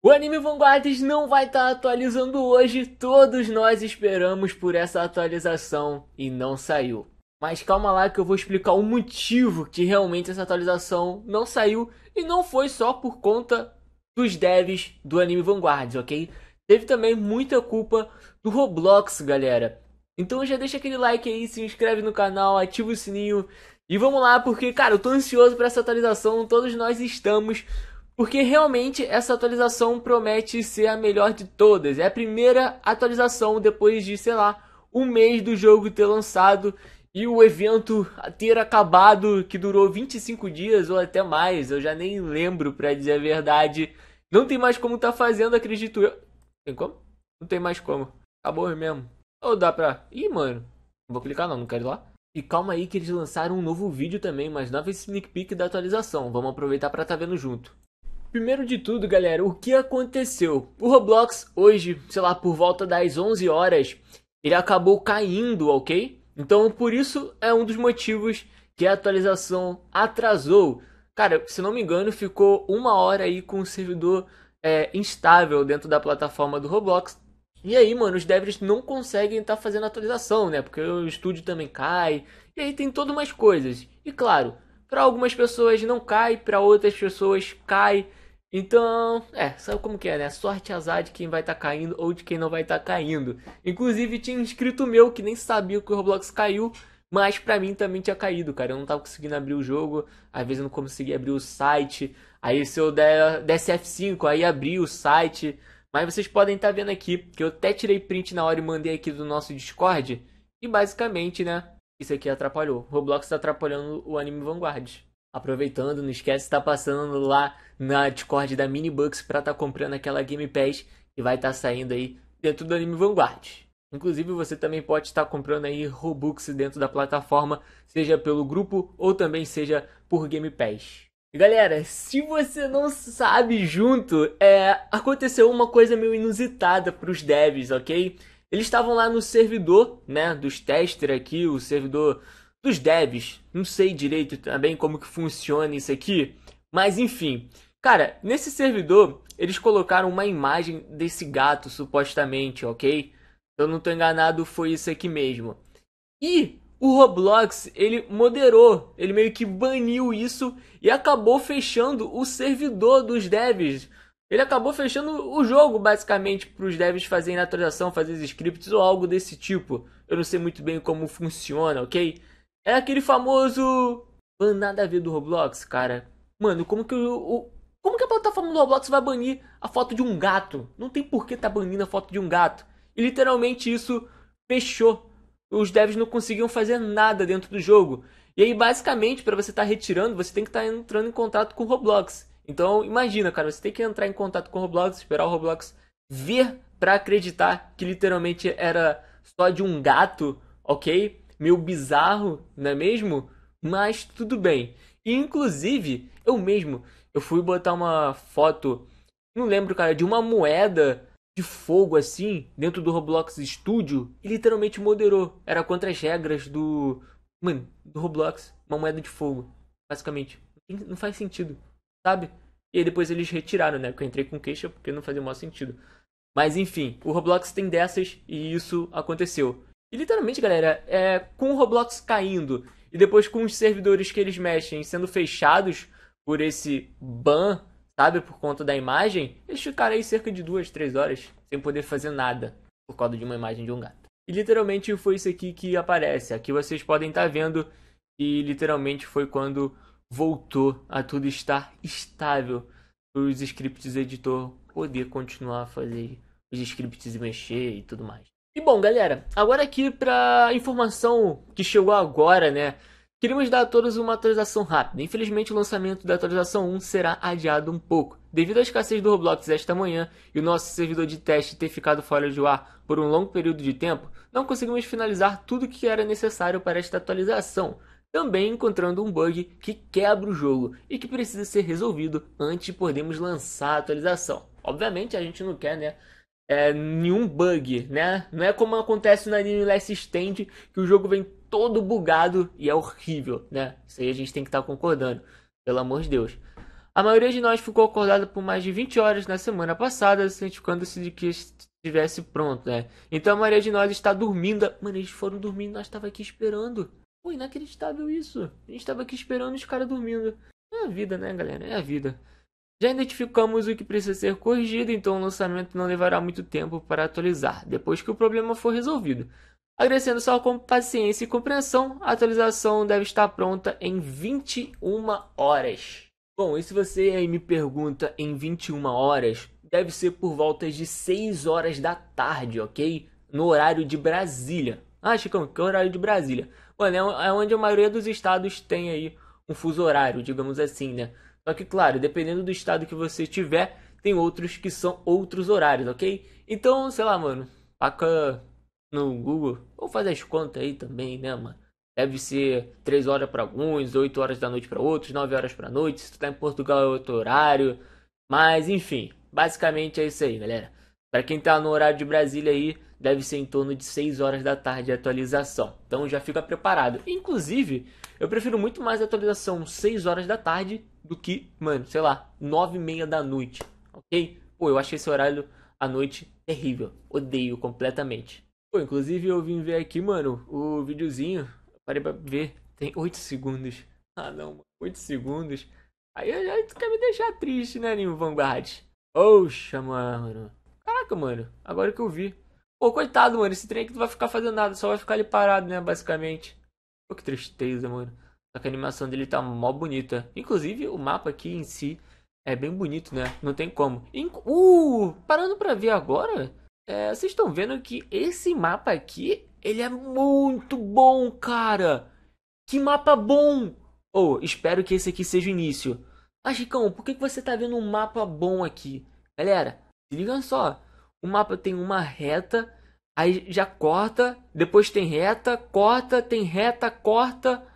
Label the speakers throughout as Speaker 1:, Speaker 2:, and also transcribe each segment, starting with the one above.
Speaker 1: O Anime Vanguardes não vai estar tá atualizando hoje, todos nós esperamos por essa atualização e não saiu. Mas calma lá que eu vou explicar o motivo que realmente essa atualização não saiu e não foi só por conta dos devs do Anime Vanguardes, ok? Teve também muita culpa do Roblox, galera. Então já deixa aquele like aí, se inscreve no canal, ativa o sininho e vamos lá porque, cara, eu tô ansioso para essa atualização, todos nós estamos. Porque realmente essa atualização promete ser a melhor de todas. É a primeira atualização depois de, sei lá, um mês do jogo ter lançado e o evento ter acabado, que durou 25 dias ou até mais, eu já nem lembro para dizer a verdade. Não tem mais como tá fazendo, acredito eu. Tem como? Não tem mais como. Acabou mesmo. Ou dá pra. Ih, mano. Não vou clicar não, não quero ir lá. E calma aí que eles lançaram um novo vídeo também, mas nova sneak peek da atualização. Vamos aproveitar para tá vendo junto. Primeiro de tudo, galera, o que aconteceu? O Roblox hoje, sei lá, por volta das 11 horas, ele acabou caindo, ok? Então, por isso é um dos motivos que a atualização atrasou. Cara, se não me engano, ficou uma hora aí com o servidor é, instável dentro da plataforma do Roblox. E aí, mano, os devs não conseguem estar tá fazendo atualização, né? Porque o estúdio também cai. E aí tem todas umas coisas. E claro, para algumas pessoas não cai, para outras pessoas cai. Então, é, sabe como que é, né? Sorte azar de quem vai estar tá caindo ou de quem não vai estar tá caindo. Inclusive, tinha um inscrito meu que nem sabia que o Roblox caiu, mas pra mim também tinha caído, cara. Eu não tava conseguindo abrir o jogo, às vezes eu não conseguia abrir o site. Aí se eu der, desse F5, aí abri o site. Mas vocês podem estar tá vendo aqui que eu até tirei print na hora e mandei aqui do nosso Discord. E basicamente, né? Isso aqui atrapalhou. Roblox tá atrapalhando o anime Vanguard. Aproveitando, não esquece de tá estar passando lá na Discord da Minibucks para estar tá comprando aquela Game Pass que vai estar tá saindo aí dentro do Anime Vanguard. Inclusive, você também pode estar comprando aí Robux dentro da plataforma, seja pelo grupo ou também seja por Game Pass. E galera, se você não sabe junto, é, aconteceu uma coisa meio inusitada para os devs, ok? Eles estavam lá no servidor, né, dos testers aqui, o servidor dos devs. Não sei direito também como que funciona isso aqui, mas enfim. Cara, nesse servidor eles colocaram uma imagem desse gato supostamente, ok? Se eu não estou enganado, foi isso aqui mesmo. E o Roblox ele moderou, ele meio que baniu isso e acabou fechando o servidor dos devs. Ele acabou fechando o jogo basicamente para os devs fazerem atualização, fazer scripts ou algo desse tipo. Eu não sei muito bem como funciona, ok? É aquele famoso. Nada a ver do Roblox, cara. Mano, como que o, o. Como que a plataforma do Roblox vai banir a foto de um gato? Não tem por que tá banindo a foto de um gato. E literalmente isso fechou. Os devs não conseguiam fazer nada dentro do jogo. E aí, basicamente, para você estar tá retirando, você tem que estar tá entrando em contato com o Roblox. Então, imagina, cara, você tem que entrar em contato com o Roblox, esperar o Roblox ver para acreditar que literalmente era só de um gato, ok? meio bizarro, não é mesmo? Mas tudo bem. E, inclusive, eu mesmo, eu fui botar uma foto, não lembro, cara, de uma moeda de fogo assim, dentro do Roblox Studio, e literalmente moderou. Era contra as regras do. Mano, do Roblox. Uma moeda de fogo, basicamente. Não faz sentido, sabe? E aí depois eles retiraram, né? Porque eu entrei com queixa porque não fazia o maior sentido. Mas enfim, o Roblox tem dessas e isso aconteceu. E literalmente, galera, é, com o Roblox caindo e depois com os servidores que eles mexem sendo fechados por esse ban, sabe, por conta da imagem, eles ficaram aí cerca de duas, três horas sem poder fazer nada por causa de uma imagem de um gato. E literalmente foi isso aqui que aparece. Aqui vocês podem estar tá vendo e literalmente foi quando voltou a tudo estar estável para os scripts editor poder continuar a fazer os scripts e mexer e tudo mais. E bom, galera, agora aqui para informação que chegou agora, né? Queríamos dar a todos uma atualização rápida. Infelizmente, o lançamento da atualização 1 será adiado um pouco. Devido à escassez do Roblox esta manhã e o nosso servidor de teste ter ficado fora do ar por um longo período de tempo, não conseguimos finalizar tudo o que era necessário para esta atualização, também encontrando um bug que quebra o jogo e que precisa ser resolvido antes de podermos lançar a atualização. Obviamente, a gente não quer, né? é, nenhum bug, né? Não é como acontece no anime Last Stand, que o jogo vem todo bugado e é horrível, né? Isso aí a gente tem que estar tá concordando, pelo amor de Deus. A maioria de nós ficou acordada por mais de 20 horas na semana passada, certificando-se de que estivesse pronto, né? Então a maioria de nós está dormindo. Mano, eles foram dormindo, nós estava aqui esperando. Pô, inacreditável isso. A gente estava aqui esperando os caras dormindo. É a vida, né, galera? É a vida. Já identificamos o que precisa ser corrigido, então o lançamento não levará muito tempo para atualizar, depois que o problema for resolvido. Agradecendo só com paciência e compreensão, a atualização deve estar pronta em 21 horas. Bom, e se você aí me pergunta em 21 horas, deve ser por volta de 6 horas da tarde, ok? No horário de Brasília. Ah, Chicão, que horário de Brasília? Mano, é onde a maioria dos estados tem aí um fuso horário, digamos assim, né? Só que, claro, dependendo do estado que você tiver, tem outros que são outros horários, ok? Então, sei lá, mano, paca no Google, ou faz as contas aí também, né, mano? Deve ser 3 horas para alguns, 8 horas da noite para outros, 9 horas para noite. Se tu tá em Portugal é outro horário. Mas enfim, basicamente é isso aí, galera. Para quem tá no horário de Brasília aí, deve ser em torno de 6 horas da tarde a atualização. Então já fica preparado. Inclusive, eu prefiro muito mais a atualização 6 horas da tarde do que, mano, sei lá, 9 e meia da noite, ok? Pô, eu achei esse horário à noite terrível. Odeio completamente. Pô, inclusive eu vim ver aqui, mano, o videozinho. Parei pra ver. Tem 8 segundos. Ah, não, mano. 8 segundos. Aí eu já quer me deixar triste, né, Ninho Vanguard? Oxa, mano. Caraca, mano. Agora que eu vi. Pô, coitado, mano. Esse trem aqui não vai ficar fazendo nada, só vai ficar ali parado, né? Basicamente. Pô, que tristeza, mano. Só que a animação dele tá mó bonita. Inclusive, o mapa aqui em si é bem bonito, né? Não tem como. In uh! Parando pra ver agora, é, vocês estão vendo que esse mapa aqui, ele é muito bom, cara. Que mapa bom! Ou, oh, espero que esse aqui seja o início. Ah, Chicão, por que, que você tá vendo um mapa bom aqui? Galera, se liga só o mapa tem uma reta, aí já corta, depois tem reta, corta, tem reta, corta.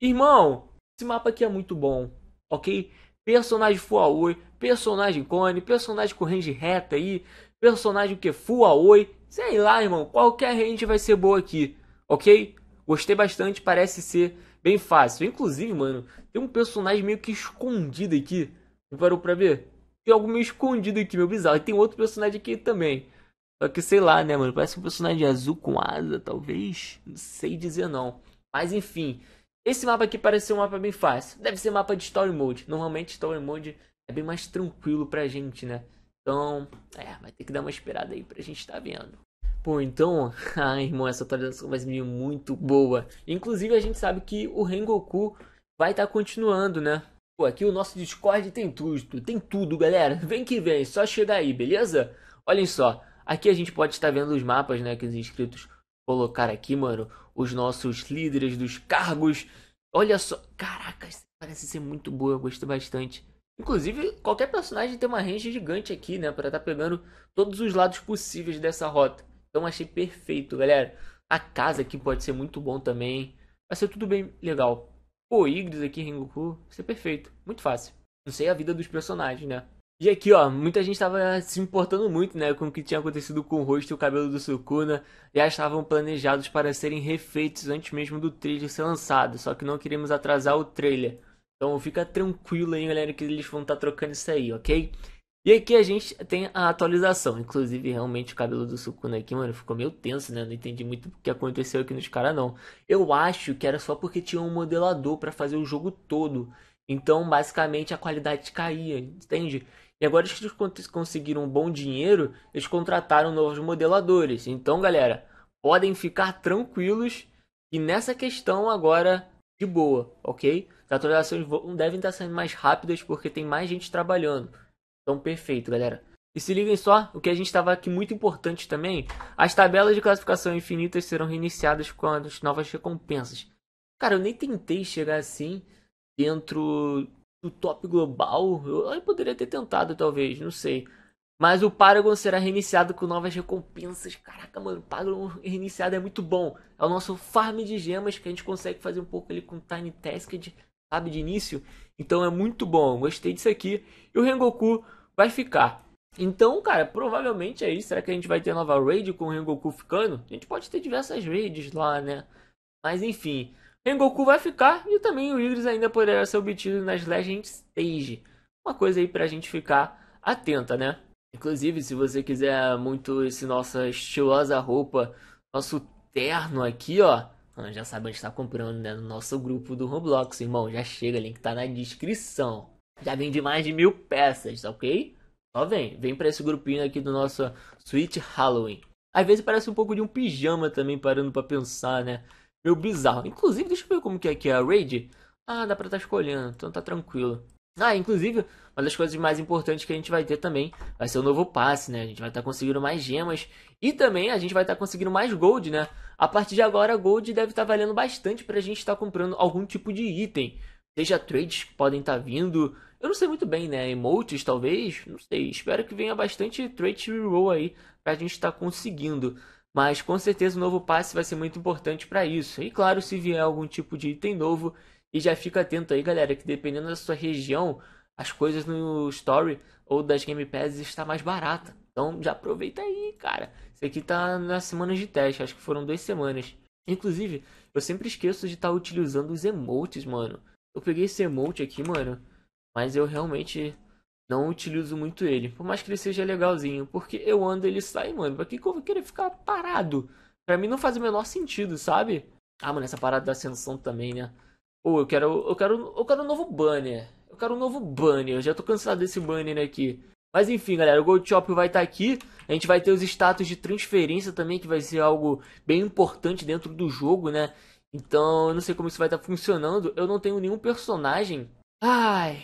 Speaker 1: Irmão, esse mapa aqui é muito bom, ok? Personagem full aoi, personagem cone, personagem com range reta aí, personagem que full aoi, sei lá, irmão, qualquer range vai ser boa aqui, ok? Gostei bastante, parece ser bem fácil. Inclusive, mano, tem um personagem meio que escondido aqui. Não parou pra ver? tem algo meio escondido aqui, meu bizarro. E tem outro personagem aqui também. Só que sei lá, né, mano? Parece um personagem azul com asa, talvez. Não sei dizer não. Mas enfim. Esse mapa aqui parece ser um mapa bem fácil. Deve ser mapa de Story Mode. Normalmente Story Mode é bem mais tranquilo pra gente, né? Então, é, vai ter que dar uma esperada aí pra gente tá vendo. Bom, então, ah, irmão, essa atualização vai ser muito boa. Inclusive, a gente sabe que o Rengoku vai estar tá continuando, né? Pô, aqui o nosso Discord tem tudo, tem tudo, galera. Vem que vem, só chegar aí, beleza? Olhem só, aqui a gente pode estar vendo os mapas, né, que os inscritos colocaram aqui, mano. Os nossos líderes dos cargos. Olha só, caraca, parece ser muito boa, eu gostei bastante. Inclusive, qualquer personagem tem uma range gigante aqui, né, para estar tá pegando todos os lados possíveis dessa rota. Então achei perfeito, galera. A casa aqui pode ser muito bom também. Vai ser tudo bem legal. Pô, Igris aqui, Rengoku, isso é perfeito. Muito fácil. Não sei a vida dos personagens, né? E aqui, ó, muita gente tava se importando muito, né, com o que tinha acontecido com o rosto e o cabelo do Sukuna. Já estavam planejados para serem refeitos antes mesmo do trailer ser lançado, só que não queremos atrasar o trailer. Então fica tranquilo aí, galera, que eles vão estar tá trocando isso aí, ok? E aqui a gente tem a atualização. Inclusive, realmente, o cabelo do Sukuna aqui, mano, ficou meio tenso, né? Não entendi muito o que aconteceu aqui nos caras, não. Eu acho que era só porque tinha um modelador para fazer o jogo todo. Então, basicamente, a qualidade caía, entende? E agora que eles conseguiram um bom dinheiro, eles contrataram novos modeladores. Então, galera, podem ficar tranquilos e nessa questão agora de boa, ok? As atualizações devem estar saindo mais rápidas porque tem mais gente trabalhando. Então, perfeito, galera. E se liguem só, o que a gente estava aqui muito importante também, as tabelas de classificação infinitas serão reiniciadas com as novas recompensas. Cara, eu nem tentei chegar assim dentro do top global. Eu, eu poderia ter tentado, talvez, não sei. Mas o Paragon será reiniciado com novas recompensas. Caraca, mano, o Paragon reiniciado é muito bom. É o nosso farm de gemas que a gente consegue fazer um pouco ali com Tiny Tasked sabe de início. Então é muito bom, gostei disso aqui. E o Rengoku vai ficar. Então, cara, provavelmente aí, é será que a gente vai ter nova raid com o Rengoku ficando? A gente pode ter diversas raids lá, né? Mas enfim, Rengoku vai ficar e também o Igris ainda poderá ser obtido nas Legend Stage. Uma coisa aí pra gente ficar atenta, né? Inclusive, se você quiser muito esse nossa estilosa roupa, nosso terno aqui, ó, já sabe onde está comprando né, no nosso grupo do Roblox, irmão. Já chega, link tá na descrição. Já vende mais de mil peças, ok? Só vem, vem para esse grupinho aqui do nosso Sweet Halloween. Às vezes parece um pouco de um pijama também, parando para pensar, né? meu bizarro. Inclusive, deixa eu ver como que é aqui a Raid. Ah, dá pra estar tá escolhendo, então tá tranquilo. Ah, inclusive, uma das coisas mais importantes que a gente vai ter também vai ser o novo passe, né? A gente vai estar tá conseguindo mais gemas e também a gente vai estar tá conseguindo mais gold, né? A partir de agora, gold deve estar tá valendo bastante para a gente estar tá comprando algum tipo de item. Seja trades que podem estar tá vindo, eu não sei muito bem, né? Emotes, talvez, não sei. Espero que venha bastante trade reroll aí para a gente estar tá conseguindo. Mas com certeza o novo passe vai ser muito importante para isso. E claro, se vier algum tipo de item novo, e já fica atento aí, galera, que dependendo da sua região, as coisas no story ou das Game Passes está mais barata. Então já aproveita aí, cara. Isso aqui tá nas semanas de teste, acho que foram duas semanas. Inclusive, eu sempre esqueço de estar tá utilizando os emotes, mano. Eu peguei esse emote aqui, mano, mas eu realmente não utilizo muito ele. Por mais que ele seja legalzinho, porque eu ando ele sai, mano. Pra que, que eu vou querer ficar parado? Pra mim não faz o menor sentido, sabe? Ah, mano, essa parada da ascensão também, né? Pô, eu quero, eu quero, eu quero um novo banner. Eu quero um novo banner. Eu já tô cansado desse banner aqui. Mas enfim, galera, o Gold Shop vai estar tá aqui. A gente vai ter os status de transferência também, que vai ser algo bem importante dentro do jogo, né? Então, eu não sei como isso vai estar tá funcionando. Eu não tenho nenhum personagem. Ai.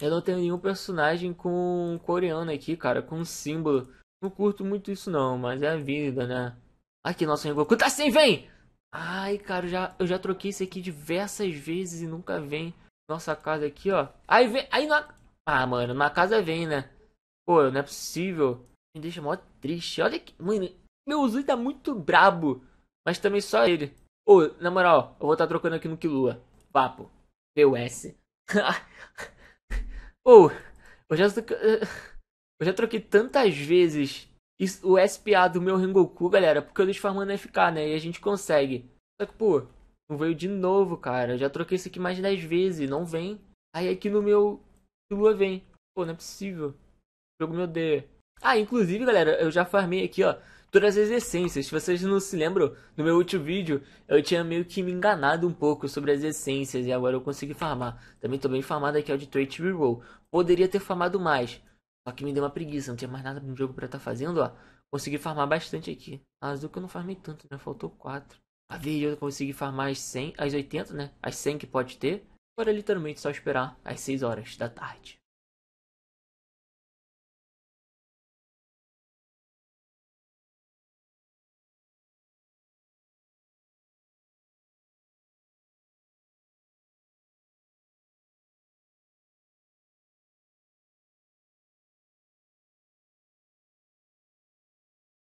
Speaker 1: Eu não tenho nenhum personagem com coreano aqui, cara, com símbolo. Não curto muito isso não, mas é a vida, né? Aqui, nosso Rengoku tá sem, vem! Ai, cara, eu já, eu já troquei isso aqui diversas vezes e nunca vem. Nossa casa aqui, ó. Aí vem, aí na... Ah, mano, na casa vem, né? Pô, não é possível. Me deixa mó triste. Olha que. Mano, meu Uzui tá muito brabo. Mas também só ele. Ô, na moral, eu vou estar tá trocando aqui no Kilua. Papo. Pus. Pô, eu já. Eu já troquei tantas vezes o SPA do meu Rengoku, galera, porque eu deixo farmando FK, né? E a gente consegue. Só que, pô, não veio de novo, cara. Eu já troquei isso aqui mais de 10 vezes, não vem. Aí aqui no meu Kilua vem. Pô, não é possível jogo meu de. Ah, inclusive, galera, eu já farmei aqui, ó, todas as essências. Se vocês não se lembram, no meu último vídeo, eu tinha meio que me enganado um pouco sobre as essências e agora eu consegui farmar. Também tô bem farmado aqui, ó, de Trait Reroll. Poderia ter farmado mais, só que me deu uma preguiça, não tinha mais nada no jogo pra estar tá fazendo, ó. Consegui farmar bastante aqui. A azul que eu não farmei tanto, né? Faltou 4. A verde eu consegui farmar as 100, as 80, né? As 100 que pode ter. Agora literalmente só esperar as 6 horas da tarde.